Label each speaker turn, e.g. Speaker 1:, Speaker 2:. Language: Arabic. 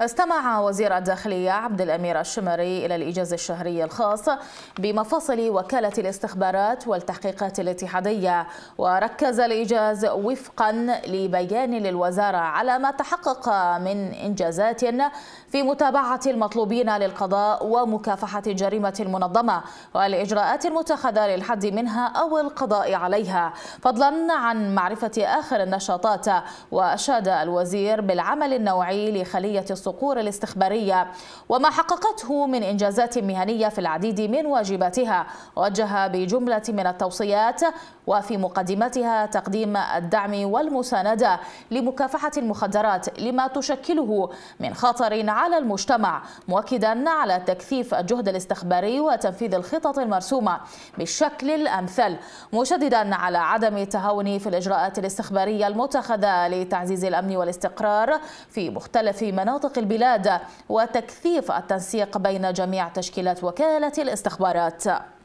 Speaker 1: استمع وزير الداخلية عبد الأمير الشمري إلى الإجازة الشهرية الخاص بمفاصل وكالة الاستخبارات والتحقيقات الاتحادية وركز الإجاز وفقا لبيان للوزارة على ما تحقق من إنجازات في متابعة المطلوبين للقضاء ومكافحة الجريمة المنظمة والإجراءات المتخذة للحد منها أو القضاء عليها فضلا عن معرفة آخر النشاطات وأشاد الوزير بالعمل النوعي لخلية الصقور الاستخبارية وما حققته من إنجازات مهنية في العديد من واجباتها وجه بجملة من التوصيات وفي مقدمتها تقديم الدعم والمساندة لمكافحة المخدرات لما تشكله من خطر على المجتمع مؤكدا على تكثيف الجهد الاستخباري وتنفيذ الخطط المرسومة بالشكل الأمثل مشددا على عدم التهاون في الإجراءات الاستخبارية المتخذة لتعزيز الأمن والاستقرار في مختلف مناطق مناطق البلاد وتكثيف التنسيق بين جميع تشكيلات وكالة الاستخبارات